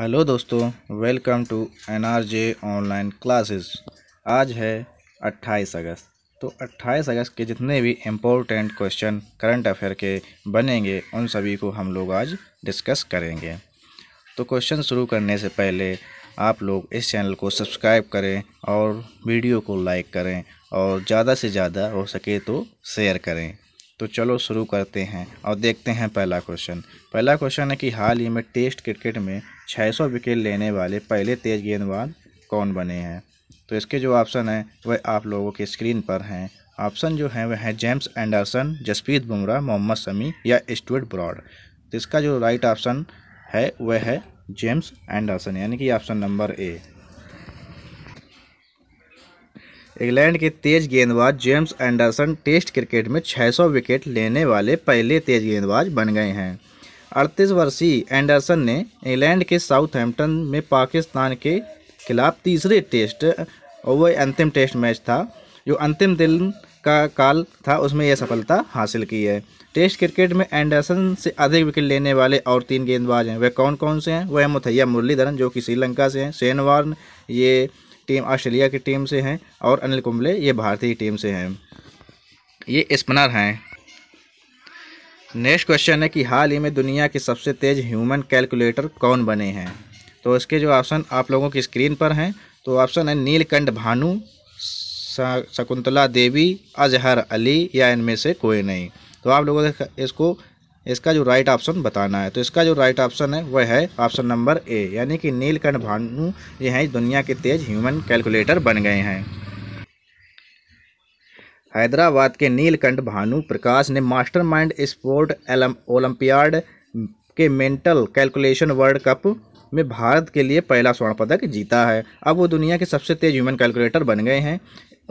hello दोस्तों welcome to N R J online classes आज है 28 अगस्त तो 28 अगस्त के जितने भी इम्पोर्टेंट क्वेश्चन करंट अफेयर के बनेंगे उन सभी को हम लोग आज डिस्कस करेंगे तो क्वेश्चन शुरू करने से पहले आप लोग इस चैनल को सब्सक्राइब करें और वीडियो को लाइक करें और ज़्यादा से ज़्यादा हो सके तो शेयर करें तो चलो शुरू करते हैं और देखते हैं पहला क्वेश्चन पहला क्वेश्चन है कि हाल ही में टेस्ट क्रिकेट में 600 विकेट लेने वाले पहले तेज गेंदबाज कौन बने हैं तो इसके जो ऑप्शन हैं वह आप लोगों के स्क्रीन पर हैं ऑप्शन जो हैं वह हैं जेम्स एंडरसन जसप्रीत बुमराह मोहम्मद शमी या स्टुअर्ट ब्रॉड तो इसका जो राइट ऑप्शन है वह है जेम्स एंडरसन यानी कि ऑप्शन नंबर ए इंग्लैंड के तेज गेंदबाज जेम्स एंडरसन टेस्ट क्रिकेट में 600 विकेट लेने वाले पहले तेज गेंदबाज बन गए हैं अड़तीस वर्षीय एंडरसन ने इंग्लैंड के साउथहैम्पटन में पाकिस्तान के खिलाफ तीसरे टेस्ट और वह अंतिम टेस्ट मैच था जो अंतिम दिन का काल था उसमें यह सफलता हासिल की है टेस्ट क्रिकेट में एंडरसन से अधिक विकेट लेने वाले और तीन गेंदबाज हैं वे कौन कौन से हैं वह मुथैया मुरलीधरन जो कि श्रीलंका से हैं सेन ये टीम ऑस्ट्रेलिया की टीम से हैं और अनिल कुंबले ये भारतीय टीम से हैं ये स्पिनर हैं नेक्स्ट क्वेश्चन है कि हाल ही में दुनिया के सबसे तेज़ ह्यूमन कैलकुलेटर कौन बने हैं तो इसके जो ऑप्शन आप लोगों की स्क्रीन पर हैं तो ऑप्शन है नीलकंठ भानु शकुंतला देवी अजहर अली या इनमें से कोई नहीं तो आप लोगों ने इसको इसका जो राइट ऑप्शन बताना है तो इसका जो राइट ऑप्शन है वह है ऑप्शन नंबर ए यानी कि नीलकंठ भानु ये हैं दुनिया के तेज ह्यूमन कैलकुलेटर बन गए हैं हैदराबाद के नीलकंठ भानु प्रकाश ने मास्टरमाइंड स्पोर्ट ओलंपियाड के मेंटल कैलकुलेशन वर्ल्ड कप में भारत के लिए पहला स्वर्ण पदक जीता है अब वो दुनिया के सबसे तेज ह्यूमन कैलकुलेटर बन गए हैं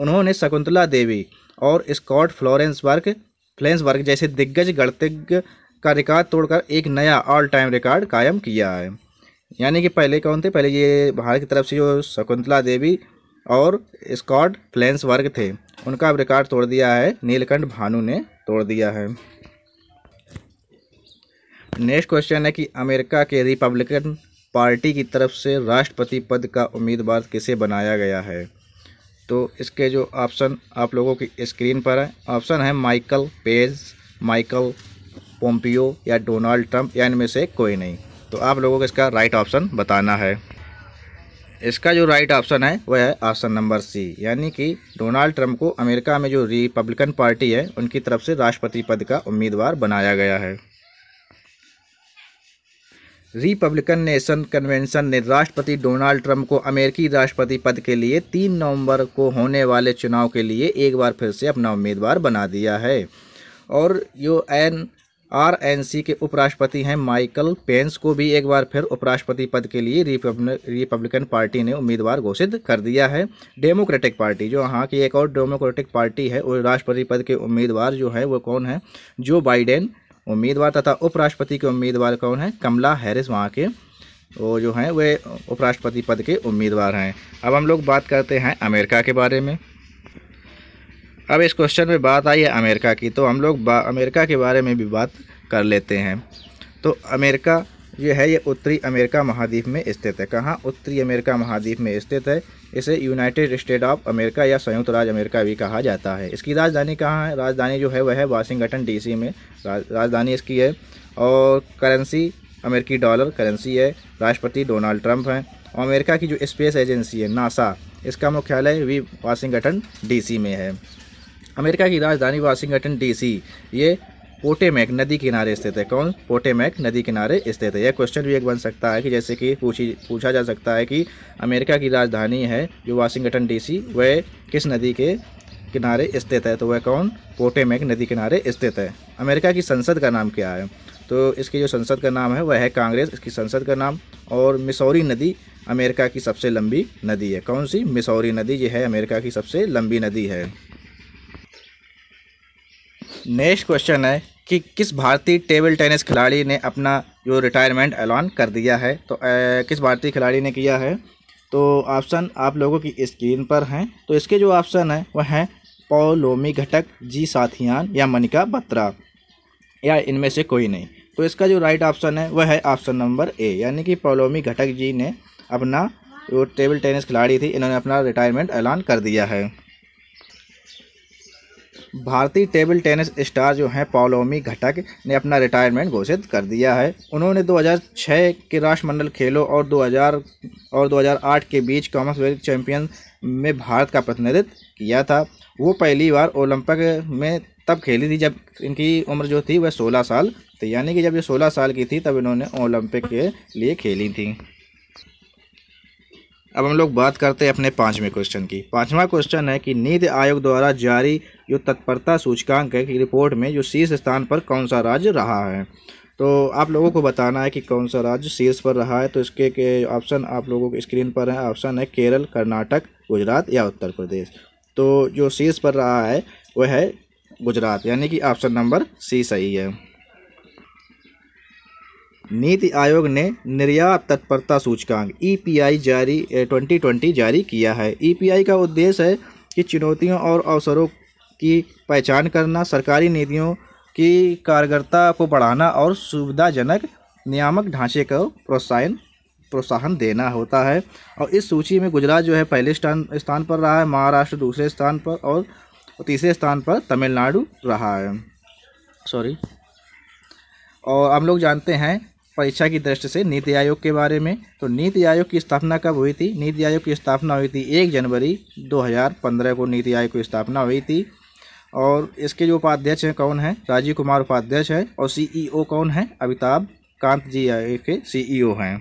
उन्होंने शकुंतला देवी और स्कॉट फ्लोरेंस फ्लेंस वर्क जैसे दिग्गज गणतज्ञ का रिकॉर्ड तोड़कर एक नया ऑल टाइम रिकॉर्ड कायम किया है यानी कि पहले कौन थे पहले ये भारत की तरफ से जो शकुंतला देवी और स्कॉट फ्लेंस वर्ग थे उनका अब रिकॉर्ड तोड़ दिया है नीलकंठ भानु ने तोड़ दिया है नेक्स्ट क्वेश्चन है कि अमेरिका के रिपब्लिकन पार्टी की तरफ से राष्ट्रपति पद का उम्मीदवार किसे बनाया गया है तो इसके जो ऑप्शन आप लोगों की स्क्रीन पर है ऑप्शन है माइकल पेज माइकल पोम्पियो या डोनाल्ड ट्रंप या इनमें से कोई नहीं तो आप लोगों को इसका राइट ऑप्शन बताना है इसका जो राइट ऑप्शन है वह है ऑप्शन नंबर सी यानी कि डोनाल्ड ट्रंप को अमेरिका में जो रिपब्लिकन पार्टी है उनकी तरफ से राष्ट्रपति पद का उम्मीदवार बनाया गया है रिपब्लिकन नेशन कन्वेंशन ने राष्ट्रपति डोनाल्ड ट्रंप को अमेरिकी राष्ट्रपति पद के लिए तीन नवंबर को होने वाले चुनाव के लिए एक बार फिर से अपना उम्मीदवार बना दिया है और यू एन आरएनसी के उपराष्ट्रपति हैं माइकल पेंस को भी एक बार फिर उपराष्ट्रपति पद के लिए रिपब्लिकन पार्टी ने उम्मीदवार घोषित कर दिया है डेमोक्रेटिक पार्टी जो हाँ की एक और डेमोक्रेटिक पार्टी है और राष्ट्रपति पद के उम्मीदवार जो है वो कौन है जो बाइडेन उम्मीदवार तथा उपराष्ट्रपति के उम्मीदवार कौन है कमला हैरिस वहाँ के वो जो हैं वे उपराष्ट्रपति पद के उम्मीदवार हैं अब हम लोग बात करते हैं अमेरिका के बारे में अब इस क्वेश्चन में बात आई है अमेरिका की तो हम लोग अमेरिका के बारे में भी बात कर लेते हैं तो अमेरिका ये है ये उत्तरी अमेरिका महाद्वीप में स्थित है कहाँ उत्तरी अमेरिका महाद्वीप में स्थित है इसे यूनाइटेड स्टेट ऑफ अमेरिका या संयुक्त राज्य अमेरिका भी कहा जाता है इसकी राजधानी कहाँ है राजधानी जो है वह है वाशिंगटन डीसी में राजधानी इसकी है और करेंसी अमेरिकी डॉलर करेंसी है राष्ट्रपति डोनाल्ड ट्रंप हैं और अमेरिका की जो स्पेस एजेंसी है नासा इसका मुख्यालय भी वाशिंगटन डी में है अमेरिका की राजधानी वाशिंगटन डीसी ये पोटेमैक नदी किनारे स्थित है कौन पोटेमैक नदी किनारे स्थित है यह क्वेश्चन भी एक बन सकता है कि जैसे कि पूछी पूछा जा सकता है कि अमेरिका की राजधानी है जो वाशिंगटन डीसी वह किस नदी के किनारे स्थित है तो वह कौन पोटेमैक नदी किनारे स्थित है अमेरिका की संसद का नाम क्या है तो इसकी जो संसद का नाम है वह है कांग्रेस इसकी संसद का नाम और मिसौरी नदी अमेरिका की सबसे लंबी नदी है कौन सी मिसौरी नदी यह है अमेरिका की सबसे लंबी नदी है नेक्स्ट क्वेश्चन है कि किस भारतीय टेबल टेनिस खिलाड़ी ने अपना जो रिटायरमेंट ऐलान कर दिया है तो ए, किस भारतीय खिलाड़ी ने किया है तो ऑप्शन आप लोगों की स्क्रीन पर हैं तो इसके जो ऑप्शन हैं वह हैं पौलोमी घटक जी साथियान या मनिका बत्रा या इनमें से कोई नहीं तो इसका जो राइट ऑप्शन है वह है ऑप्शन नंबर ए यानी कि पौलोमी घटक जी ने अपना जो टेबल टेनिस खिलाड़ी थी इन्होंने अपना रिटायरमेंट ऐलान कर दिया है भारतीय टेबल टेनिस स्टार जो हैं पालोमी घटक ने अपना रिटायरमेंट घोषित कर दिया है उन्होंने 2006 के राष्ट्रमंडल खेलों और 2000 और 2008 के बीच कॉमनवेल्थ चैंपियन में भारत का प्रतिनिधित्व किया था वो पहली बार ओलंपिक में तब खेली थी जब इनकी उम्र जो थी वह सोलह साल थी यानी कि जब ये सोलह साल की थी तब इन्होंने ओलंपिक के लिए खेली थी अब हम लोग बात करते हैं अपने पाँचवें क्वेश्चन की पाँचवा क्वेश्चन है कि नीति आयोग द्वारा जारी जो तत्परता सूचकांक है की रिपोर्ट में जो शीर्ष स्थान पर कौन सा राज्य रहा है तो आप लोगों को बताना है कि कौन सा राज्य शीर्ष पर रहा है तो इसके के ऑप्शन आप लोगों के स्क्रीन पर है ऑप्शन है केरल कर्नाटक गुजरात या उत्तर प्रदेश तो जो शीर्ष पर रहा है वह है गुजरात यानी कि ऑप्शन नंबर सी सही है नीति आयोग ने निर्यात तत्परता सूचकांक ईपीआई e जारी 2020 जारी किया है ईपीआई e का उद्देश्य है कि चुनौतियों और अवसरों की पहचान करना सरकारी नीतियों की कारगरता को बढ़ाना और सुविधाजनक नियामक ढांचे को प्रोत्साहन प्रोत्साहन देना होता है और इस सूची में गुजरात जो है पहले स्थान स्थान पर रहा है महाराष्ट्र दूसरे स्थान पर और तीसरे स्थान पर तमिलनाडु रहा है सॉरी और हम लोग जानते हैं परीक्षा की दृष्टि से नीति आयोग के बारे में तो नीति आयोग की स्थापना कब हुई थी नीति आयोग की स्थापना हुई थी एक जनवरी 2015 को नीति आयोग की स्थापना हुई थी और इसके जो उपाध्यक्ष हैं कौन है राजीव कुमार उपाध्यक्ष है और सीईओ e कौन है अमिताभ कांत जी आयोग के सीईओ e हैं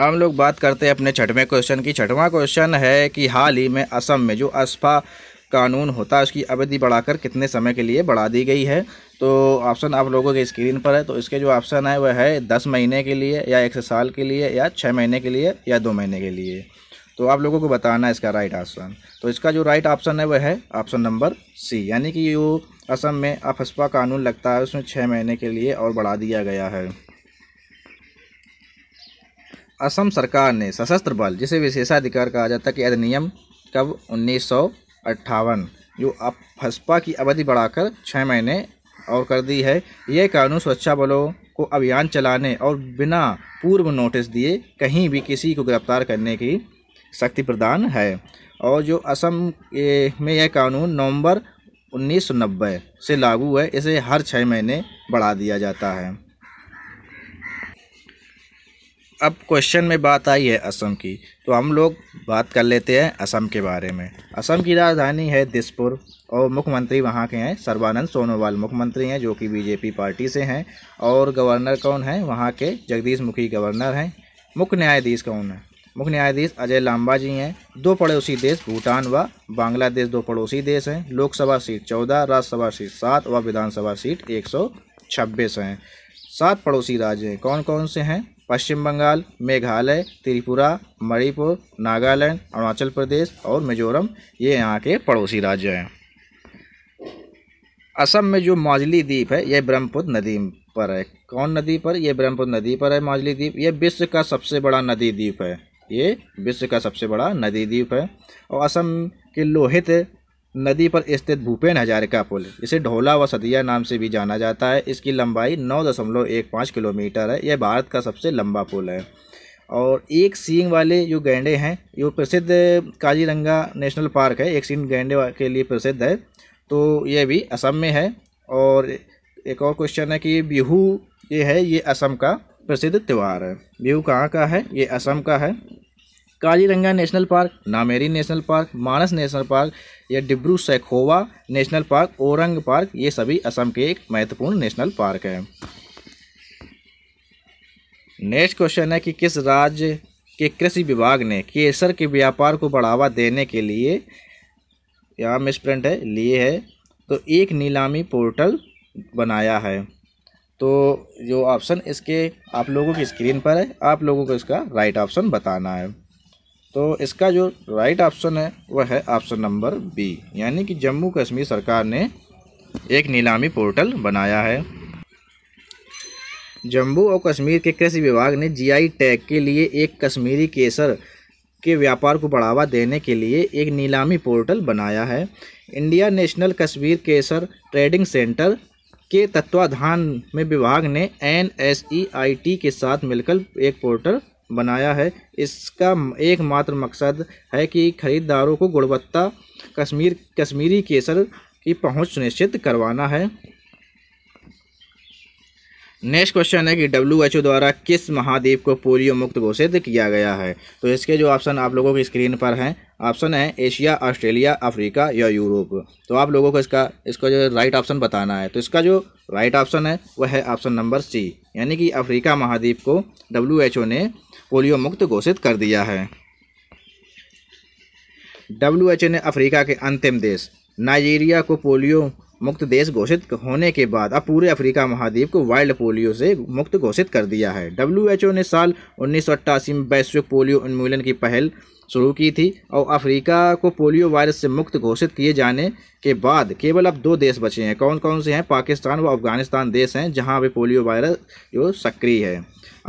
हम लोग बात करते हैं अपने छठवें क्वेश्चन की छठवां क्वेश्चन है कि हाल ही में असम में जो असफा कानून होता है उसकी अवधि बढ़ाकर कितने समय के लिए बढ़ा दी गई है तो ऑप्शन आप लोगों के स्क्रीन पर है तो इसके जो ऑप्शन है वह है दस महीने के लिए या एक साल के लिए या छः महीने के लिए या दो महीने के लिए तो आप लोगों को बताना है इसका राइट ऑप्शन तो इसका जो राइट ऑप्शन है वह है ऑप्शन नंबर सी यानी कि जो असम में अफस्पा कानून लगता है उसमें छः महीने के लिए और बढ़ा दिया गया है असम सरकार ने सशस्त्र बल जिसे विशेषाधिकार कहा जाता है कि अधिनियम कब उन्नीस जो अब की अवधि बढ़ाकर छः महीने और कर दी है यह कानून सुरक्षा बलों को अभियान चलाने और बिना पूर्व नोटिस दिए कहीं भी किसी को गिरफ्तार करने की शक्ति प्रदान है और जो असम में यह कानून नवंबर उन्नीस से लागू है इसे हर छः महीने बढ़ा दिया जाता है अब क्वेश्चन में बात आई है असम की तो हम लोग बात कर लेते हैं असम के बारे में असम की राजधानी है दिसपुर और मुख्यमंत्री वहाँ के हैं सर्बानंद सोनोवाल मुख्यमंत्री हैं जो कि बीजेपी पार्टी से हैं और गवर्नर कौन है वहाँ के जगदीश मुखी गवर्नर हैं मुख्य न्यायाधीश कौन है मुख्य न्यायाधीश अजय लांबा जी हैं दो पड़ोसी देश भूटान व बांग्लादेश दो पड़ोसी देश हैं लोकसभा सीट चौदह राज्यसभा सीट सात व विधानसभा सीट एक सौ छब्बीस हैं सात पड़ोसी राज्य हैं कौन कौन से हैं पश्चिम बंगाल मेघालय त्रिपुरा मणिपुर नागालैंड अरुणाचल प्रदेश और मिजोरम ये यहाँ के पड़ोसी राज्य हैं असम में जो माजली द्वीप है यह ब्रह्मपुत्र नदी पर है कौन नदी पर यह ब्रह्मपुत्र नदी पर है माजली द्वीप यह विश्व का सबसे बड़ा नदी द्वीप है ये विश्व का सबसे बड़ा नदी द्वीप है और असम के लोहित नदी पर स्थित भूपेन हजारिका पुल इसे ढोला व सदिया नाम से भी जाना जाता है इसकी लंबाई नौ दशमलव एक पाँच किलोमीटर है यह भारत का सबसे लंबा पुल है और एक सींग वाले जो गैंडे हैं जो प्रसिद्ध काजीरंगा नेशनल पार्क है एक सींग गैंडे के लिए प्रसिद्ध है तो ये भी असम में है और एक और क्वेश्चन है कि बिहू ये है ये असम का प्रसिद्ध त्यौहार है बिहू कहाँ का है ये असम का है Kaziranga national park Nameri national park Manas national park या Dibru Saikhowa national park Orang park ये सभी असम के एक महत्वपूर्ण नेशनल पार्क हैं नेक्स्ट क्वेश्चन है कि किस राज्य के कृषि विभाग ने केसर के व्यापार को बढ़ावा देने के लिए यहाँ प्रिंट है लिए है तो एक नीलामी पोर्टल बनाया है तो जो ऑप्शन इसके आप लोगों की स्क्रीन पर है आप लोगों को इसका राइट ऑप्शन बताना है तो इसका जो राइट ऑप्शन है वह है ऑप्शन नंबर बी यानी कि जम्मू कश्मीर सरकार ने एक नीलामी पोर्टल बनाया है जम्मू और कश्मीर के कृषि विभाग ने जीआई टैग के लिए एक कश्मीरी केसर के व्यापार को बढ़ावा देने के लिए एक नीलामी पोर्टल बनाया है India national Kashmir Kesar trading centre के तत्वाधान में विभाग ने एन e के साथ मिलकर एक पोर्टल बनाया है इसका एकमात्र मकसद है कि खरीदारों को गुणवत्ता कश्मीर कश्मीरी केसर की पहुंच सुनिश्चित करवाना है नेक्स्ट क्वेश्चन है कि डब्ल्यू एच ओ द्वारा किस महाद्वीप को पोलियो मुक्त घोषित किया गया है तो इसके जो ऑप्शन आप लोगों की स्क्रीन पर हैं ऑप्शन है एशिया ऑस्ट्रेलिया अफ्रीका या यूरोप तो आप लोगों को इसका इसका जो राइट ऑप्शन बताना है तो इसका जो राइट ऑप्शन है वह है ऑप्शन नंबर सी यानी कि अफ्रीका महाद्वीप को डब्ल्यू एच ओ ने पोलियो मुक्त घोषित कर दिया है डब्ल्यू ने अफ्रीका के अंतिम देश नाइजीरिया को पोलियो मुक्त देश घोषित होने के बाद अब पूरे अफ्रीका महाद्वीप को वाइल्ड पोलियो से मुक्त घोषित कर दिया है डब्ल्यू ने साल उन्नीस में वैश्विक पोलियो उन्मूलन की पहल शुरू की थी और अफ्रीका को पोलियो वायरस से मुक्त घोषित किए जाने के बाद केवल अब दो देश बचे हैं कौन कौन से हैं पाकिस्तान व अफगानिस्तान देश हैं जहां अभी पोलियो वायरस जो सक्रिय है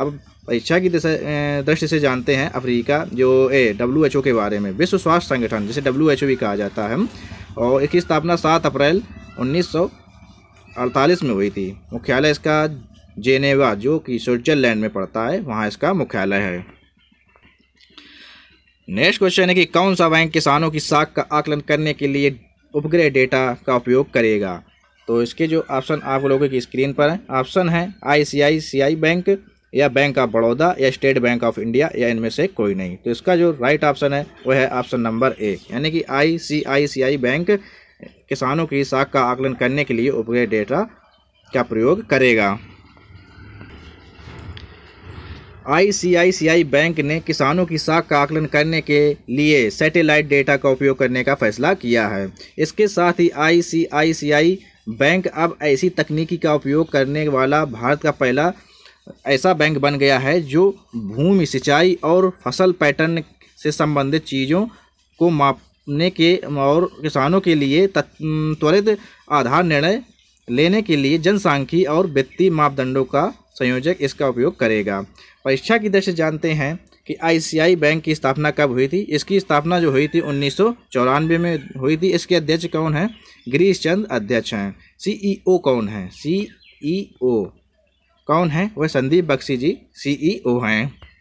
अब परीक्षा की दृष्टि से जानते हैं अफ्रीका जो ए डब्ल्यू एच ओ के बारे में विश्व स्वास्थ्य संगठन जिसे डब्ल्यू एच ओ भी कहा जाता है और इसकी स्थापना सात अप्रैल उन्नीस सौ अड़तालीस में हुई थी मुख्यालय इसका जेनेवा जो कि स्विट्जरलैंड में पड़ता है वहाँ इसका मुख्यालय है नेक्स्ट क्वेश्चन है कि कौन सा बैंक किसानों की साख का आकलन करने के लिए उपग्रह डेटा का उपयोग करेगा तो इसके जो ऑप्शन आप लोगों की स्क्रीन पर हैं ऑप्शन है I C I C I bank या बैंक ऑफ बड़ौदा या स्टेट बैंक ऑफ इंडिया या इनमें से कोई नहीं तो इसका जो राइट ऑप्शन है वो है ऑप्शन नंबर ए यानी कि आईसीआईसीआई बैंक किसानों की साख का आकलन करने के लिए उपग्रह डेटा का प्रयोग करेगा आईसीआईसीआई बैंक ने किसानों की साख का आकलन करने के लिए सैटेलाइट डेटा का उपयोग करने का फैसला किया है इसके साथ ही आईसीआईसीआई बैंक अब ऐसी तकनीकी का उपयोग करने वाला भारत का पहला ऐसा बैंक बन गया है जो भूमि सिंचाई और फसल पैटर्न से संबंधित चीज़ों को मापने के और किसानों के लिए त्वरित आधार निर्णय लेने के लिए जनसांख्यिकी और वित्तीय मापदंडों का संयोजक इसका उपयोग करेगा परीक्षा की दृष्टि जानते हैं कि आईसीआई बैंक की स्थापना कब हुई थी इसकी स्थापना जो हुई थी उन्नीस में हुई थी इसके अध्यक्ष कौन है गिरीश चंद अध्यक्ष हैं सीईओ कौन है सीईओ कौन है वह संदीप बख्शी जी सीईओ e हैं